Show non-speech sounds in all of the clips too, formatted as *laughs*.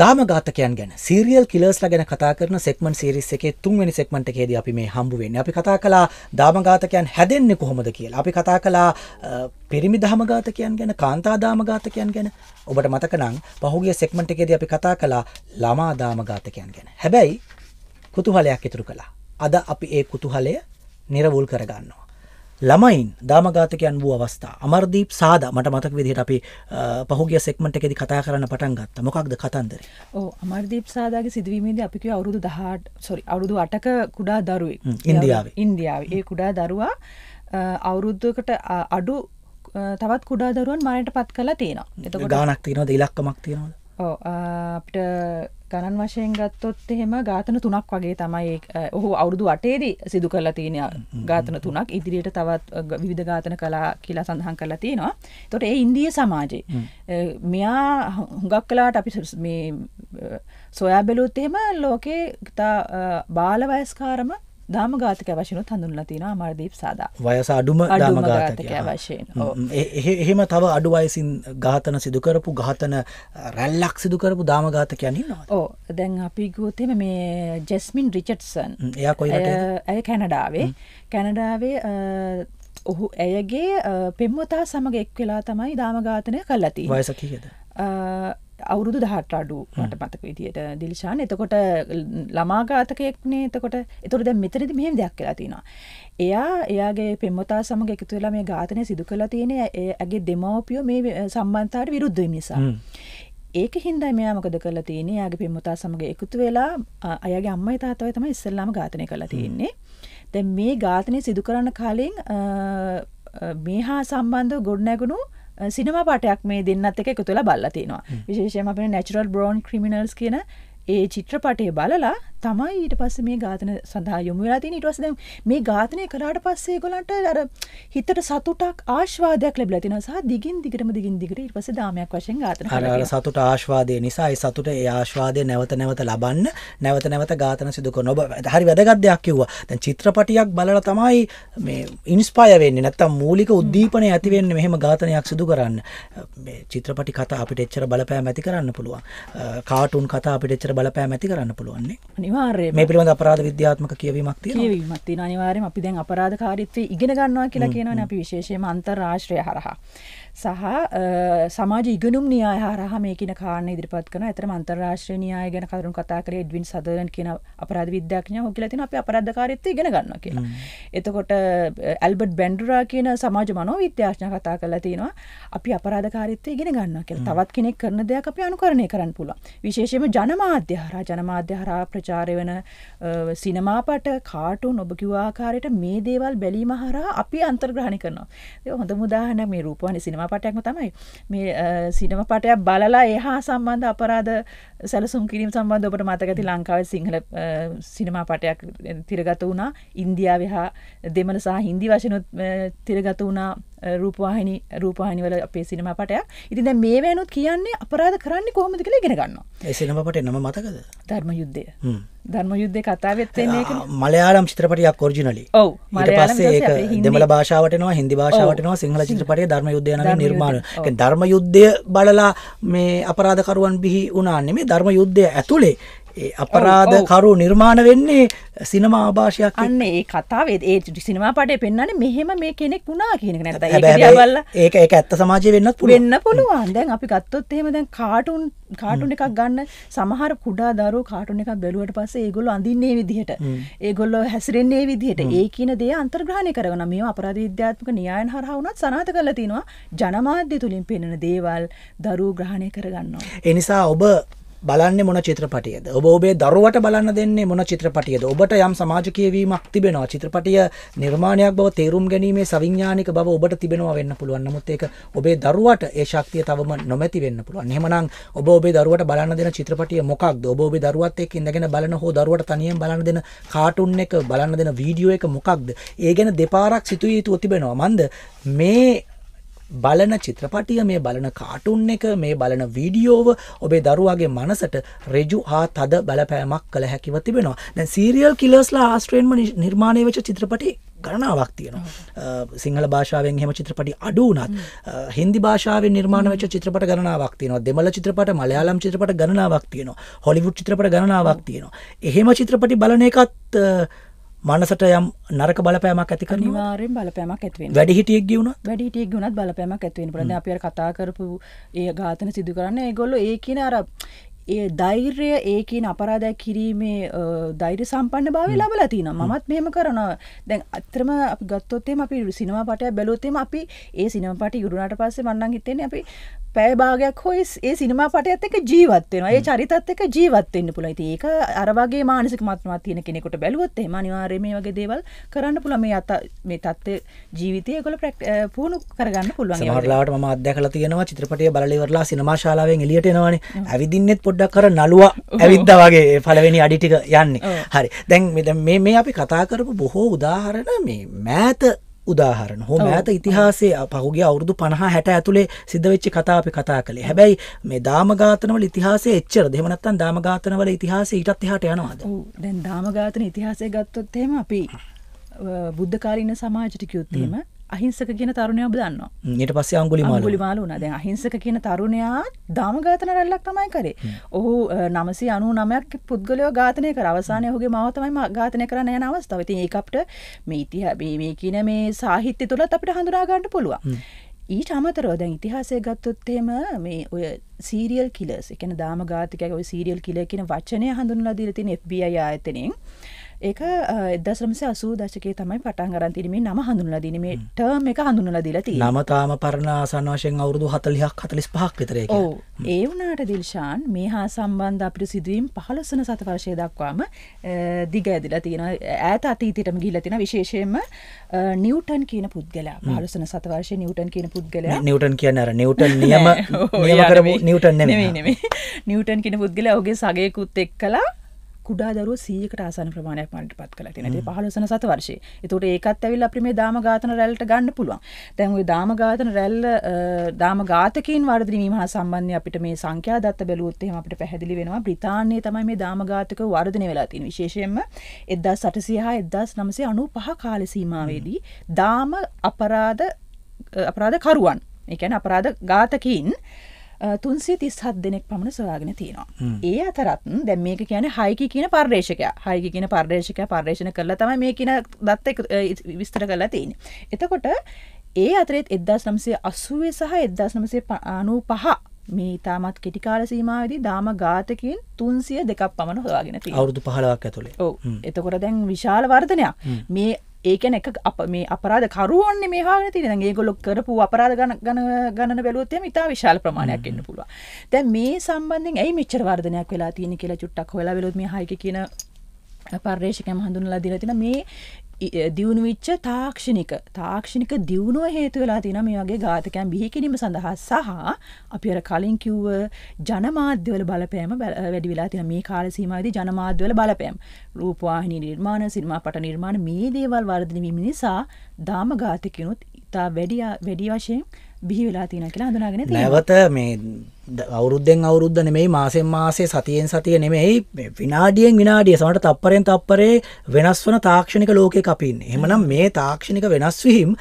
දාම ඝාතකයන් ගැන සීරියල් කිලර්ස්ලා ගැන කතා කරන සෙක්මන්ට් සීරීස් එකේ තුන්වෙනි සෙක්මන්ට් එකේදී අපි මේ හම්බ වෙන්නේ. අපි කතා කළා දාම ඝාතකයන් හැදෙන්නේ කොහොමද කියලා. අපි කතා කළා පිරිමි දාම ඝාතකයන් ගැන, කාන්තා දාම ඝාතකයන් ගැන. ඔබට මතක නම් පහුගිය සෙක්මන්ට් එකේදී අපි කතා කළා ළමා දාම ඝාතකයන් ගැන. හැබැයි කුතුහලයක් ඉතුරු කළා. අද අපි ඒ කුතුහලය නිරවුල් කරගන්නවා. ළමයින් දාමගාතකයන් වූ අවස්ථා අමර්දීප් සාද මට මතක් විදිහට අපි පහුගිය සෙක්මට එකෙදි කතා කරන්න පටන් ගත්ත මොකක්ද කතන්දර ඕ අමර්දීප් සාදාගේ සිදුවීමේදී අපික අවුරුදු දහට සොරි අවුරුදු අටක කුඩා දරුවේ ඉන්දියාව ඉන්දියාව ඒ කුඩා දරුවා අවුරුද්ධකට අඩු තවත් කුඩා දරුවන් මනයට පත් කලා තියෙනවා එත ගානක් තියනවද ඉලක්කමක් තියෙනවා ඕ අපිට ගණන් වශයෙන් ගත්තොත් එහෙම ඝාතන තුනක් වගේ තමයි ඔහු අවුරුදු අටේදී සිදු කරලා තියෙන ඝාතන තුනක් ඉදිරියට තවත් විවිධ ඝාතන කලා කියලා සඳහන් කරලා තියෙනවා. එතකොට ඒ ඉන්දිය සමාජයේ මෙයා හුඟක් කලාට අපි මේ සොයා බැලුවොත් එහෙම ලෝකේ ඉතා බාල වයස්කාරම දාමඝාතකය වශයෙන්ුත් හඳුන්වලා තියෙනවා අමරදීප සාදා. වයස අඩුම දාමඝාතකය වශයෙන්. එහෙම තව අඩු වයසින් ඝාතන සිදු කරපු ඝාතන රැල්ලක් සිදු කරපු දාමඝාතකයන් ඉන්නවා. ඔව්. දැන් අපි ගියොත් මේ ජෙස්මින් රිචඩ්සන්. එයා කොයි රටේද? ඇය කැනඩාවේ. කැනඩාවේ ඔහු ඇයගේ පෙම්වතා සමග එක් වෙලා තමයි දාමඝාතනය කළති. වයස කීයද? අවුරුදු දහට අඩු මට මතක විදියට දිලිශාන් එතකොට ළමාඝාතකයෙක්නේ එතකොට එතකොට දැන් මෙතනදි මෙහෙම දෙයක් කියලා තිනවා. එයා එයාගේ පෙම්වතා සමග එකතු වෙලා මේ ඝාතනය සිදු කළා තියෙන්නේ ඇගේ දෙමව්පියෝ මේ සම්බන්ධතාවට විරුද්ධ වෙන නිසා. ඒක හින්දා මෙයා මොකද කරලා තියෙන්නේ? එයාගේ පෙම්වතා සමග එකතු වෙලා අයගේ අම්මයි තාත්තයි තමයි ඉස්සෙල්ලාම ඝාතනය කළා තියෙන්නේ. දැන් මේ ඝාතනය සිදු කරන කලින් මේ හා සම්බන්ධව ගොඩනැගුණු සිනම පටයක් මේ දෙන්නත් එක එකතුලා බල්ල තියෙනවා විශේෂම අප නැචරල් බ්‍රෝන් ක්‍රමිනල්ස් කියන ඒ චිත්‍රපටය බලලා තමයි ඊට පස්සේ මේ ඝාතන සඳහා යොමු වෙලා තියෙන ඊට පස්සේ දැන් මේ ඝාතනය කළාට පස්සේ ඒගොල්ලන්ට අර හිතට සතුටක් ආශාවයක් ලැබිලා තියෙනවා සහ දිගින් දිගටම දිගින් දිගට ඊට පස්සේ දාමයක් වශයෙන් ඝාතන කරලා අර සතුට ආශාවය නිසා ඒ සතුට ඒ ආශාවය නැවත නැවත ලබන්න නැවත නැවත ඝාතන සිදු කරන ඔබ හරි වැදගත් දෙයක් කිව්වා දැන් චිත්‍රපටියක් බලලා තමයි මේ ඉන්ස්පයර් වෙන්නේ නැත්තම් මූලික උද්දීපනය ඇති වෙන්නේ මෙහෙම ඝාතනයක් සිදු කරන්න මේ චිත්‍රපටි කතා අපිට එච්චර බලපෑම් ඇති කරන්න පුළුවන් කාටුන් කතා අපිට එච්චර බලපෑම ඇති කරන්න පුළුවන්නේ අනිවාර්යයෙන් මේ පිළිබඳ අපරාධ විද්‍යාත්මක කියවීමක් තියෙනවා කියවීමක් තියෙනවා අනිවාර්යයෙන් අපි දැන් අපරාධකාරීත්වය ඉගෙන ගන්නවා කියලා කියනවනේ අපි විශේෂයෙන්ම අන්තර්රාष्ट्रीය හරහා සහ සමාජ ඉගනුම් න්‍යාය හරහා මේ කියන කාරණේ ඉදිරිපත් කරන අතර අන්තරාष्ट्रीय න්‍යාය ගැන කරුණු කතා කරේ එඩ්වින් සදර්ලන්ඩ් කියන අපරාධ විද්‍යාඥයා ඔහු කියලා තියෙනවා අපි අපරාධකාරීත්වය ඉගෙන ගන්නවා කියලා. එතකොට ඇල්බර්ට් බෙන්ඩුරා කියන සමාජ මනෝවිද්‍යාඥයා කතා කරලා තියෙනවා අපි අපරාධකාරීත්වය ඉගෙන ගන්නවා කියලා. තවත් කෙනෙක් කරන දෙයක් අපි අනුකරණය කරන්න පුළුවන්. විශේෂයෙන්ම ජනමාධ්‍ය හරහා ජනමාධ්‍ය හරහා ප්‍රචාරය වෙන සිනමාපට කාටුන් ඔබ කිව්ව ආකාරයට මේ දේවල් බැලීම හරහා අපි අන්තර්ග්‍රහණය කරනවා. ඒක හොඳම උදාහරණයක් මේ රූපවාහිනී සිනමා පටයක්ම තමයි මේ සිනම පටයක් බලලා එහා සම්බන්ධ අපරාධ සැලසුම් කිරීම සම්බන්ධ ඔබට මතකති ලංකාවේ සිංහල සිනමා පටයක් තිරගත වුණා ඉන්දියාව හා දෙමළ සහ හින්දි වශනුත් තිරගත වුණා රූපවාහිනි රූපවාහිනි වල අපේ සිනමා පටයක් ඉතින් දැන් මේ වෙනුත් කියන්නේ අපරාධ කරන්නේ කොහොමද කියලා ඉගෙන ගන්නවා ඒ සිනමා පටේ නම මතකද ධර්ම යුද්ධය ධර්ම යුද්ධය කතාවෙත් වෙන්නේ ඒක මලයාලම් චිත්‍රපටයක් ඔරිජිනලි ඔව් මලයාලම් ඒක දෙමළ භාෂාවට එනවා හින්දි භාෂාවට එනවා සිංහල චිත්‍රපටයේ ධර්ම යුද්ධය නමින් නිර්මාණ ඒ ධර්ම යුද්ධය බලලා මේ අපරාධකරුවන් බිහි වුණා නෙමෙයි ධර්ම යුද්ධය ඇතුලේ ඒ අපරාධ කරු නිර්මාණ වෙන්නේ සිනමා ආభాෂයක් අන්න ඒ කතාවේ ඒ සිනමා පාඩේ පෙන්වන්නේ මෙහෙම මේ කෙනෙක් වුණා කියන එක නේද ඒක දිහා බලලා ඒක ඒක ඇත්ත සමාජයේ වෙන්නත් පුළුවන් වෙන්න පුළුවන් දැන් අපි ගත්තොත් එහෙම දැන් කාටුන් කාටුන් එකක් ගන්න සමහර කුඩා දරුවෝ කාටුන් එකක් බැලුවට පස්සේ ඒගොල්ලෝ අඳින්නේ විදිහට ඒගොල්ලෝ හැසිරෙන්නේ විදිහට ඒ කියන දේ අන්තර්ග්‍රහණය කරනවා මේවා අපරාධ විද්‍යාත්මක න්‍යායන් හරහා වුණත් සනාථ කරලා තිනවා ජනමාධ්‍ය තුලින් පෙන්වන දේවල් දරුවෝ ග්‍රහණය කරගන්නවා ඒ නිසා ඔබ බලන්න මොන චිත්‍රපටියද ඔබ ඔබේ දරුවට බලන්න දෙන්නේ මොන චිත්‍රපටියද ඔබට යම් සමාජ කියවීමක් තිබෙනවා චිත්‍රපටිය නිර්මාණයක් බව තේරුම් ගැනීමේ සවිඥානික බව ඔබට තිබෙනවා වෙන්න පුළුවන් නමුත් ඒක ඔබේ දරුවට ඒ ශක්තිය තවම නොමැති වෙන්න පුළුවන් එහෙමනම් ඔබ ඔබේ දරුවට බලන්න දෙන චිත්‍රපටිය මොකක්ද ඔබ ඔබේ දරුවත් එක්ක ඉඳගෙන බලන හෝ දරුවට තනියෙන් බලන්න දෙන කාටුන් එක බලන්න දෙන වීඩියෝ එක මොකක්ද ඒ ගැන දෙපාරක් සිතුවිය යුතුව තිබෙනවා මන්ද මේ බලන චිත්‍රපටිය මේ බලන කාටුන් එක මේ බලන වීඩියෝව ඔබේ දරුවාගේ මනසට රෙජු හා තද බලපෑමක් කළ හැකිව තිබෙනවා දැන් සීරියල් කිලස්ලා ආස්ට්‍රේන්ම නිර්මාණය වෙච්ච චිත්‍රපටි ගණනාවක් තියෙනවා සිංහල භාෂාවෙන් හෙම චිත්‍රපටි අඩුනත් හින්දි භාෂාව නිර්මාණ වෙච්ච චිත්‍රපට ගණනාවක් තියෙනවා දෙමළ චිත්‍රපට මලයාලම් චිත්‍රපට ගණනාවක් තියෙනවා හොලිවුඩ් චිත්‍රපට ගණනාවක් තියෙනවා එහෙම චිත්‍රපටි බලන එකත් මනසට යම් නරක බලපෑමක් ඇති කරන වාරෙන් බලපෑමක් ඇතිවෙන වැඩිහිටියෙක් ගුණ වැඩිටියෙක් ගුණත් බලපෑමක් ඇතිවෙන ප්‍රද අපිය කතා කරපු ඒ ඝාතන සිදු කරන්න ඒගොල්ලෝ ඒ කියන අර ඒ දෛර්ය ඒකන අපරාධයක් කිරීමේ දෛර සම්පන්න භාව ලබලතින මත් මෙම කරන දැන් අත්‍රම ගත්තොත්තේ අපි සිනම පටය බැලොතෙම අපි ඒ සිනම පට යුරුණට පස්සේ මන්නන් හිතෙන අපි පැෑභාගයක් හොයිස් ඒ සිනමා පටයත් එක ජීවත්වෙනවා ඒ චරිතත් එක ජීවත්වෙන්න්න පුලයිති ඒක අරවාගේ මානසික මත්මත් තියෙන කෙනෙකොට බැලුවොත්තේ මනිවාර්ය මේ වගේ දේවල් කරන්න පුළ මේ අත මේ තත්ත්ය ජීවිතය කොල ප්‍රක් පූුණු කරගන්න පුළුවන් ලාට ම අදැකල තියෙනවා චිත්‍රපටය බලවරලා සිනමාශාලාවෙන් එලියටෙනවාන ඇවිදින්නෙත් පොඩ් පොඩ්ඩක් කර නලුවා ඇවිද්ද වගේ පළවෙනි අඩිටික යන්නේ හරි දැන් මේ අපි කතා කරපු බොහෝ උදාහරණ මේ මෑත උදාහරණ හෝ ඇත ඉතිහාසේ පහුගේ අවුරුදු පණහ හැට ඇතුළේ සිද්ධවෙච්චි කතා අපි කතා කළේ හැබැයි මේ දාමගාතනවල ඉතිහාසේ එච්චර දෙමනත්තන් දාමගාතනවල ඉතිහාස ඉටත් එහට යනවාද දැන් දාමගාතන ඉතිහාසය ගත්තොත් එහෙම අපි බුද්ධකාලීන සමාජටිකයුත්තේම අහිංසක කියන තරුණය බදන්න ඊට පස්ස අංගුලි මාගුලි මාලුන දැ අහිංසක කියන තරුණයා දාමඝාතන රැල්ලක් තමයි කරේ ඔහු නමසි අනු නමයක් පුද්ගලයෝ ඝාතනය කරවසානය හුගේ මවතමයි ඝාතනය කරන යන අවස්ථාවතින් ඒකප්ට මීතිහ බේමේ කියන මේ සාහිත්‍ය තුළත් අපට හඳුනාගන්නට පුළුවන් ඊට අමතරෝ දැන් ඉතිහාසය ගත්තොත්තේම මේ ඔය සීරියල් කිලස් එකන දාම ගාතිකය ඔය සීරියල් කිල කියන වචනය හඳුන්ලා දීලා තියෙන FBI ආයතනයෙන් ඒක එදදස්රමසය අසූ දශකයේ තමයි පටන් ගරන්තිරීමේ නම හඳුනල දිනීමේ ටර්ම එක හඳුනල දිලති නමතාම පරණ ආසන් වශයෙන් අවුරදු හතලියක් හතලිස් පහක් විතරේ ඒ වනාට දිල්ශාන් මේ හා සම්බන්ධ අපිට සිදුවීම් පහලොස්සන සත වර්ශය දක්වාම දිග ඇදිලා තියෙන ඇත අතීතටම ගිල්ල තින විශේෂයෙන්ම නිියවටන් කියන පුද්ගලයා පහලොසන සතවර්ශය නිියවටන් කියන පුද්ගලයා නිියවටන් කියන අර නිියවටන් *laughs* නියම නියම කරම නිියවටන් නෙමේ නිියවටන් කියන පුද්ගලයා ඔගේ සගයකුත් එක් කලා කුඩා දරුව සීකට ආසන ප්‍රමාණයක් මට පත් කළ තිනති පහලසන සත වර්ෂය එතුට ඒකත් ඇවිල් අපි මේ දාම ගාතන රැල්ට ගන්න පුළුවන් තැන්ගේ දාම ගාතන රැල්ල දාම ගාතකින් වර්දනීම හා සම්බන්ධය අපිට මේ සංඛ්‍යා දත්ත බැලූත්තෙම අපට පැහැදිලි වෙනවා බ්‍රතාන්නේ තමයි මේ දාම ගාතක වර්ධන වෙලාතින් විශේෂයෙන්ම එදදා සටසියහා එදදාස් නමසේ අනු පහ කාලසීමාවේදී දාම අපරාධ අපරාධ කරුවන් එකැන අපරාධ ගාතකින් තුන්සේ තිස් හත් දෙනෙක් පමණ සොයාගෙන තියෙනවා. ඒ අතරත් දැ මේක කියන හයිකි කියන පර්ේෂකය හයිකි කියන පර්ේෂකය පර්ේෂණ කරලා තම මේ කියන දත්ත විස්තර කරලා තියෙන. එතකොට ඒ අතරෙත් එදදාස් නම්සේ අස්සුවේ සහ එදදාස් නමසේ අනු පහ මේ ඉතාමත් කෙටිකාල සීමාවදී දාම ගාතකින් තුන්සිය දෙකක් පමණ හොයාගෙන අවුරදු පහලක් ඇතුළේ ඕ එතකොට දැන් විශාල වර්ධනයක් මේ ඒකන එක අප මේ අපරාධ කරුවන්න මේ හාන තින ඒගොලොක් කරපු අපරාධ ගන ගන ගණන බැලුවත්ය ඉතා විශාල ප්‍රමාණයක් එන්න පුළුව දැ මේ සම්බන්ධෙන් ඇයි මිචර වර්ධනයක් වෙලා තියෙන කියලා චුට්ටක් හොලා වෙලොත් මේ හයික කියන පර්ේෂකම හඳුනලා දිලතින මේ දියුණු විච්ච තාක්ෂණික තාක්ෂණික දියුණුව හේතු වෙලා තියෙන මේ වගේ ඝාතකයන් බිහි කිරීම සඳහා සහ අපි අර කලින් කිව්ව ජනමාධ්‍යවල බලපෑම වැඩි වෙලා තියෙන මේ කාල සීමාවේදී ජනමාධ්‍යවල බලපෑම රූපවාහිනී නිර්මාණ සිනමාපට නිර්මාණ මේ දේවල් වර්ධනය වීම නිසා දාම ඝාතකිනුත් ඉතා වැඩි වැඩි වශයෙන් බිහි වෙලා තියෙනවා කියලා හඳුනාගෙන තියෙනවා. නැවත මේ අවුරුද්දෙන් අවුරුද්ධ නෙමෙයි මාසෙන් මාසේ සතියෙන් සතිය නෙමෙයි විනාඩියෙන් විනාඩිය සමට තප්පරෙන් තප්පරේ වෙනස් වන තාක්ෂණික ලෝකය කපින් එමනම් මේ තාක්ෂණික වෙනස් වීම්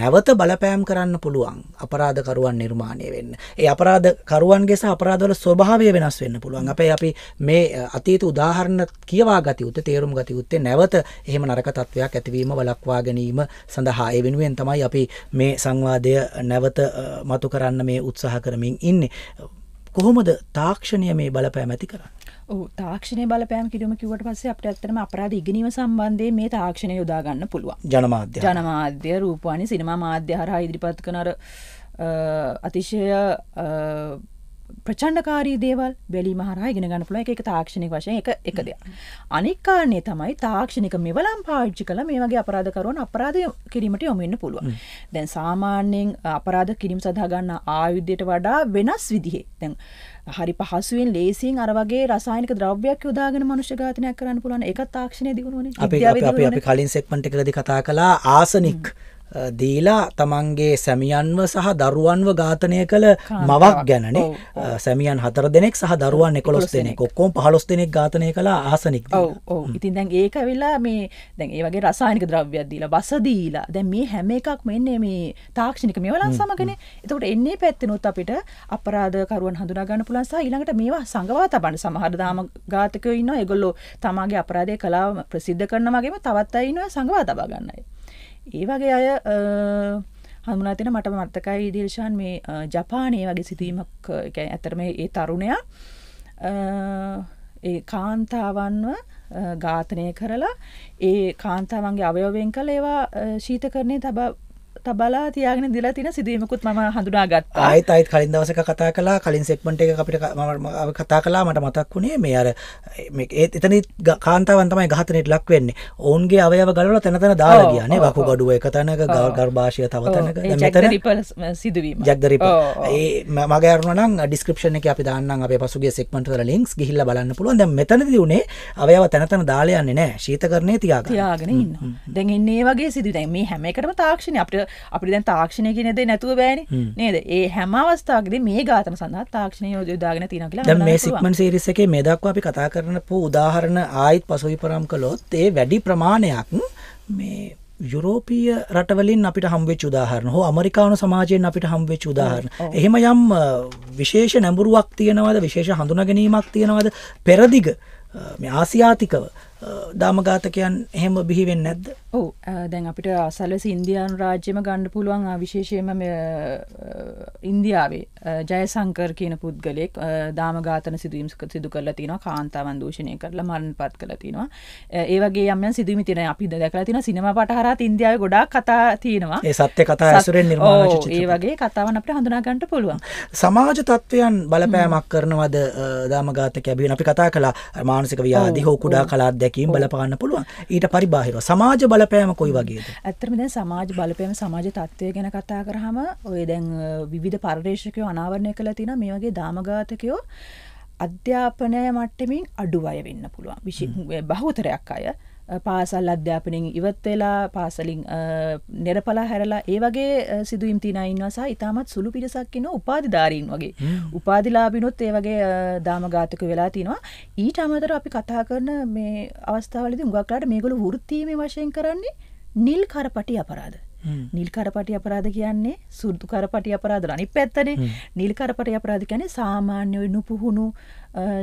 නැවත බලපෑම් කරන්න පුළුවන් අපරාධකරුවන් නිර්මාණය වෙන්න ඒ අපරාධකරුවන්ගේ අපරාධවල ස්වභාවය වෙනස් වෙන්න පුළුවන් අපේ අපි මේ අතීත උදාහරණ කියවා ගතියුත්ත තේරුම් ගතියුත්තේ නැවත එහෙම නරක තත්ත්වයක් ඇතිවීම වලක්වා ගැනීම සඳහා ඒ වෙනුවෙන් තමයි අපි මේ සංවාදය නැවත මතු කරන්න මේ උත්සාහ කරමින් ඉන්නේ කොහොමද තාක්ෂණය මේ බලපෑම ඇති කරන්න? ඔව් තාක්ෂණය බලපෑම් කිරීම කිව්වට පස්සේ අපිට ඇත්තටම අපරාධ ඉගෙනීම සම්බන්ධයෙන් මේ තාක්ෂණය යොදා ගන්න පුළුවන්. ජනමාධ්‍ය. ජනමාධ්‍ය රූපවාහිනී සිනමා මාධ්‍ය හරහා ඉදිරිපත් කරන අර අතිශය ප්‍රචණ්ඩකාරී දේවල් වැලි මහරහා ඉගෙන ගන්න පුළුවන් ඒක තාක්ෂණික වශයෙන් එක එක දෙයක්. අනෙක් කාරණේ තමයි තාක්ෂණික මෙවලම් පාවිච්චි කළා මේ වගේ අපරාධකරුවන් අපරාධ කිරීමට යොමු වෙන්න පුළුවන්. දැන් සාමාන්‍යයෙන් අපරාධ කිරීම සඳහා ගන්න ආයුධයට වඩා වෙනස් විදිහේ. දැන් හරි පහසුවෙන් ලේසියෙන් අර වගේ රසායනික ද්‍රව්‍යයක් යොදාගෙන මනුෂ්‍ය ඝාතනයක් කරන්න පුළුවන්. ඒක තාක්ෂණයේ දියුණුවනේ. අපි අපි අපි කලින් සෙග්මන්ට් එකකදී කතා කළා ආසනික්. දීලා තමන්ගේ සැමියන්ව සහ දරුවන්ව ඝාතනය කළ මවක් ගැනනේ සැමියන් හතර දෙනෙක් සහ දරුවන් එකොස් දෙනෙක් ඔක්කොම පහලොස් දෙනෙක් ඝාතනය කළ ආසනික් ඉතින් දැන් ඒක වෙලා මේ දැන් ඒ වගේ රසායනික ද්‍රව්‍යයක් දීලා බස දීලා දැන් මේ හැම එකක් මෙන්නේ මේ තාක්ෂණික මෙවලන් සමගනේ එතකොට එන්නේ පැත්තෙනුත් අපිට අපරාධකරුවන් හඳුනා ගන්න පුළුවන් සහ ඊළඟට මේවා සංගවා තබන්න සමහර දාම ඝාතකයෝ ඉන්නවා ඒගොල්ලෝ තමගේ අපරාධය කලාව ප්‍රසිද්ධ කරන වගේම තවත් අය ඉන්නවා සංගවා තබා ගන්නයි ඒ වගේ අය හමුණනාතින මට මර්තකයි ඉදිර්ශාන් මේ ජපානය වගේ සිතුවීමක් ඇතරම ඒ තරුණයා ඒ කාන්තාවන්ව ඝාතනය කරලා ඒ කාන්තාවන්ගේ අවයවයෙන් කළ ඒවා ශීතකරණය තබ තබලා තියාගෙන දිලා තින සිදුවීමකුත් ම හඳුනාගත් ආයිත් අයිත් කලින් දවසක කතා කලා කලින් සෙක්මට එක අපිට කතා කලා මට මතක් වුණේ මේ අර ඒත් එතන කාන්තාවන්තමයි ගහතනයට ලක් වෙන්නේ ඔවන්ගේ අවයව ගලල තැනතන දාලා කියන්නේ වකු ගඩුව එක තැනක ගල්ගර් භාෂය තවතන සිදුවීම ජක්දරිප ඒ මගේරන ඩිස්ක්‍රපෂන එක අපි දන්න අප පසුගේ සෙක්මට ලින්ක්ස් ගහිල්ල බලන්න පුළුවන් දැ මෙතනද වුණේ අවයව තැනතන දාලයන්නේ නෑ ශීතකරණය තියාග තියාගෙන ඉන්න දැන් එන්නේ වගේ සිදුවයි මේ හැම එකටම තාක්ෂණ අපට අපි දැන් තාක්ෂණය කියන දේ නැතුව බෑනේ නේද? ඒ හැම අවස්ථාවකදී මේ ඝාතන සඳහා තාක්ෂණය යොදාගෙන තියෙනවා කියලා දැන් මේ සිග්මන් සීරීස් එකේ මේ දක්වා අපි කතා කරන පු උදාහරණ ආයිත් පසුවිපරම් කළොත් ඒ වැඩි ප්‍රමාණයක් මේ යුරෝපීය රටවලින් අපිට හම්වෙච් උදාහරණ හෝ අමරිකානු සමාජයෙන් අපිට හම්වෙච් උදාහරණ එහෙම යම් විශේෂ නැඹුරුවක් තියෙනවද විශේෂ හඳුනා ගැනීමක් තියෙනවද පෙරදිග ආසියාතිකව දාමඝාතකයන් එහෙම බිහි වෙන්නේ නැද්ද? ඔව් දැන් අපිට අසලස ඉන්දියානු රාජ්‍යෙම ගන්න පුළුවන් විශේෂයෙන්ම ඉන්දියාවේ ජයසංකර් කියන පුද්ගලෙක් දාමඝාතන සිදුවීම් සිදු කරලා තිනවා කාන්තාවන් දූෂණය කරලා මරණපත් කරලා තිනවා. ඒ වගේ යම් යම් සිදුවීම් තියෙනවා. අපි දැකලා තිනවා සිනමා පටහරات ඉන්දියාවේ ගොඩාක් කතා තියෙනවා. ඒ සත්‍ය කතා ඇසුරෙන් නිර්මාණය වෙච්ච ඒ වගේ කතාවන් අපිට හඳුනා ගන්න පුළුවන්. සමාජ තත්වයන් බලපෑමක් කරනවද දාමඝාතකයා බිහිවෙන අපි කතා කළා මානසික ව්‍යාධි හෝ කුඩා කලා අත්දැකීම් බලපාන්න පුළුවන් ඊට පරිබාහිරව සමාජ බලපෑම කොයි වගේද ඇත්තටම දැන් සමාජ බලපෑම සමාජ තත්ත්වය ගැන කතා කරාම ඔය දැන් විවිධ පරිදේශකයෝ අනාවරණය කළා තියෙනවා මේ වගේ දාමඝාතකයෝ අධ්‍යාපනය මට්ටමින් අඩු අය වෙන්න පුළුවන් විශේෂ බහුතරයක් අය පාසල් අධ්‍යාපනෙන් ඉවත් වෙලා පාසලින් නෙරපලා හැරලා ඒ වගේ සිදුවම් තිනයින්වා සහ ඉතාමත් සුළු පිරිසක්කින උපාධධාරීන් වගේ උපාධිලාබිනොත් ඒ වගේ දාමඝාතක වෙලා තිනවා ඊට අමතර අපි කතා කරන මේ අවස්ථාවලදි උගක්ලාට මේගොලු වෘත්තීම වශයෙන් කරන්නේ නිල් කරපටි අපරාධ නිල් කරපටි අපරාධ කියන්නේ සුදු කරපටි අපරාධ අනිත් පැත්තනේ නිල් කරපටි අපරාධ කියන්නේ සාමාන්‍ය නුපුහුණු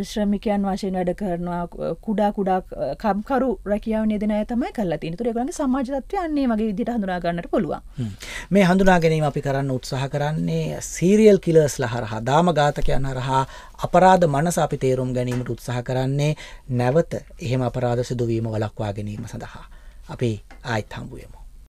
ශ්‍රමිකයන් වශයෙන් වැඩ කරනවා කුඩා කුඩා කම්කරු රැකියාව නියදෙන අය තමයි කරලා තියෙන්නේ. ඒතර ඒගොල්ලන්ගේ සමාජ තත්ත්වය අන්නේ වගේ විදිහට හඳුනා ගන්නට පුළුවන්. මේ හඳුනා ගැනීම අපි කරන්න උත්සාහ කරන්නේ සීරියල් කිලර්ස්ලා හරහා දාම ඝාතකයන් හරහා අපරාධ මනස අපි තේරුම් ගැනීමට උත්සාහ කරන්නේ නැවත එහෙම අපරාධ සිදුවීම වළක්වා ගැනීම සඳහා. අපි ආයිත් හම්බුවෙමු.